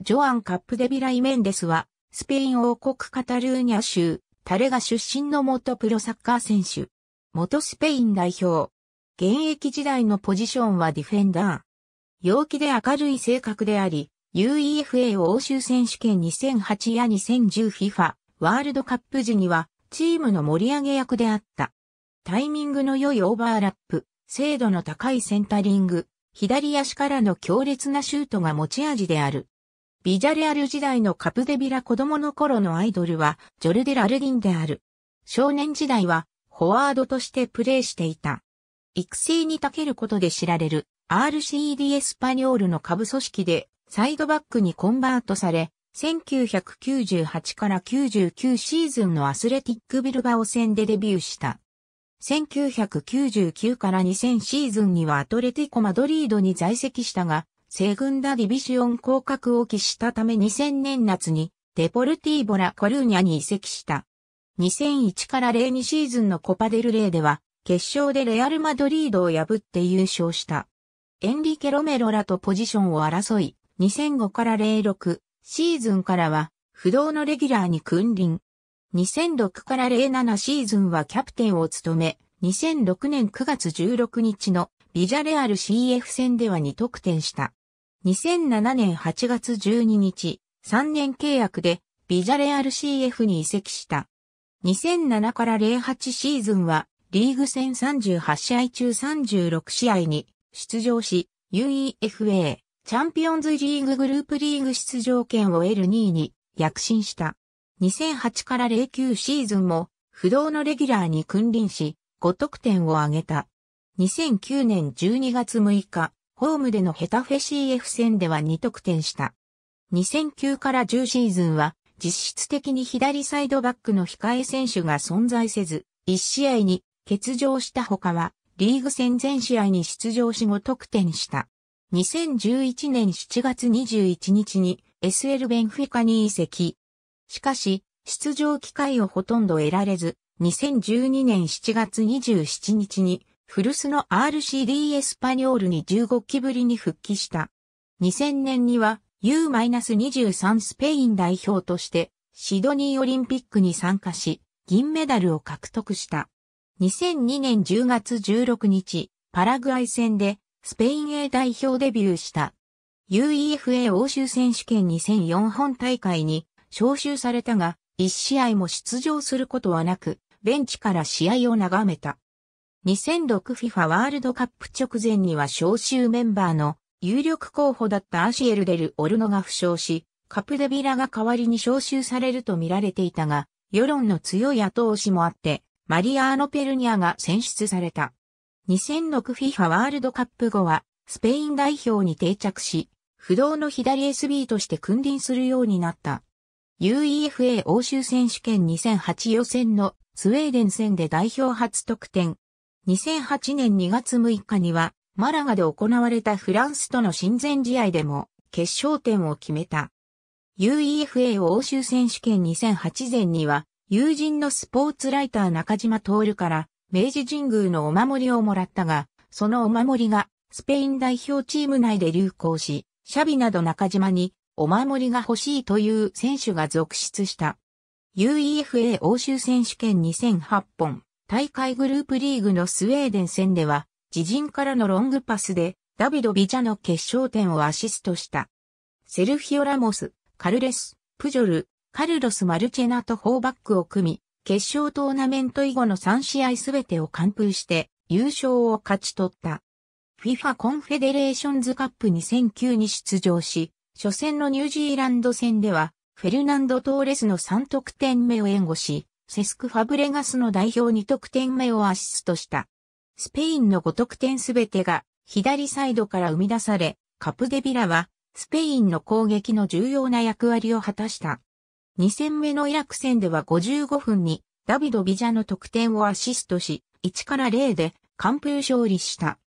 ジョアン・カップデビライ・メンデスは、スペイン王国カタルーニャ州、タレガ出身の元プロサッカー選手。元スペイン代表。現役時代のポジションはディフェンダー。陽気で明るい性格であり、UEFA 欧州選手権2008や 2010FIFA ワールドカップ時には、チームの盛り上げ役であった。タイミングの良いオーバーラップ、精度の高いセンタリング、左足からの強烈なシュートが持ち味である。ビジャレアル時代のカプデビラ子供の頃のアイドルはジョルデ・ラルディンである。少年時代はフォワードとしてプレーしていた。育成に長けることで知られる RCD エスパニョールの下部組織でサイドバックにコンバートされ、1998から99シーズンのアスレティックビルバオ戦でデビューした。1999から2000シーズンにはアトレティコ・マドリードに在籍したが、西軍ダディビシオン降格を期したため2000年夏にデポルティーボラ・コルーニャに移籍した。2001から02シーズンのコパデルレーでは、決勝でレアル・マドリードを破って優勝した。エンリケ・ロメロらとポジションを争い、2005から06シーズンからは、不動のレギュラーに君臨。2006から07シーズンはキャプテンを務め、2006年9月16日のビジャレアル CF 戦では2得点した。2007年8月12日、3年契約でビジャレアル CF に移籍した。2007から08シーズンはリーグ戦38試合中36試合に出場し、UEFA チャンピオンズリーググループリーグ出場権を得る2位に躍進した。2008から09シーズンも不動のレギュラーに君臨し、5得点を挙げた。2009年12月6日、ホームでのヘタフェ CF 戦では2得点した。2009から10シーズンは、実質的に左サイドバックの控え選手が存在せず、1試合に欠場したほかは、リーグ戦全試合に出場し5得点した。2011年7月21日に SL ベンフィカに移籍。しかし、出場機会をほとんど得られず、2012年7月27日に古巣の RCD エスパニョールに15期ぶりに復帰した。2000年には U-23 スペイン代表としてシドニーオリンピックに参加し、銀メダルを獲得した。2002年10月16日、パラグアイ戦でスペイン A 代表デビューした。UEFA 欧州選手権2004本大会に招集されたが、1試合も出場することはなく、ベンチから試合を眺めた。2006FIFA ワールドカップ直前には招集メンバーの有力候補だったアシエル・デル・オルノが負傷し、カプデビラが代わりに招集されると見られていたが、世論の強い後押しもあって、マリアーノ・ペルニアが選出された。2006FIFA ワールドカップ後は、スペイン代表に定着し、不動の左 SB として君臨するようになった。UEFA 欧州選手権2008予選のスウェーデン戦で代表初得点、2008年2月6日には、マラガで行われたフランスとの親善試合でも、決勝点を決めた。UEFA 欧州選手権2008前には、友人のスポーツライター中島徹から、明治神宮のお守りをもらったが、そのお守りが、スペイン代表チーム内で流行し、シャビなど中島に、お守りが欲しいという選手が続出した。UEFA 欧州選手権2008本、大会グループリーグのスウェーデン戦では、自陣からのロングパスで、ダビド・ビジャの決勝点をアシストした。セルフィオ・ラモス、カルレス、プジョル、カルロス・マルチェナとーバックを組み、決勝トーナメント以後の3試合すべてを完封して、優勝を勝ち取った。FIFA コンフェデレーションズカップ2009に出場し、初戦のニュージーランド戦では、フェルナンド・トーレスの3得点目を援護し、セスク・ファブレガスの代表2得点目をアシストした。スペインの5得点すべてが左サイドから生み出され、カプデビラはスペインの攻撃の重要な役割を果たした。2戦目のイラク戦では55分にダビド・ビジャの得点をアシストし、1から0で完封勝利した。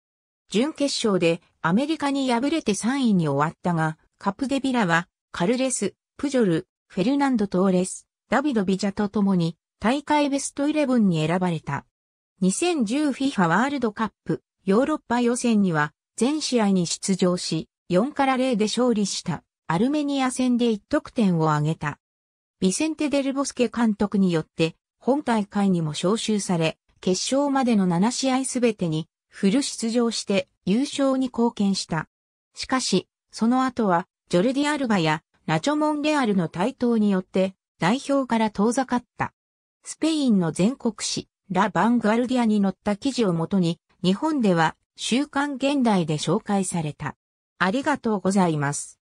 準決勝でアメリカに敗れて3位に終わったが、カプデビラはカルレス、プジョル、フェルナンド・トーレス、ダビド・ビジャと共に大会ベストイレブンに選ばれた。2010FIFA ワールドカップヨーロッパ予選には全試合に出場し、4から0で勝利したアルメニア戦で1得点を挙げた。ビセンテ・デルボスケ監督によって本大会にも招集され、決勝までの7試合すべてにフル出場して優勝に貢献した。しかし、その後はジョルディ・アルバやナチョモンレアルの台頭によって代表から遠ざかった。スペインの全国紙、ラ・バンガルディアに載った記事をもとに、日本では、週刊現代で紹介された。ありがとうございます。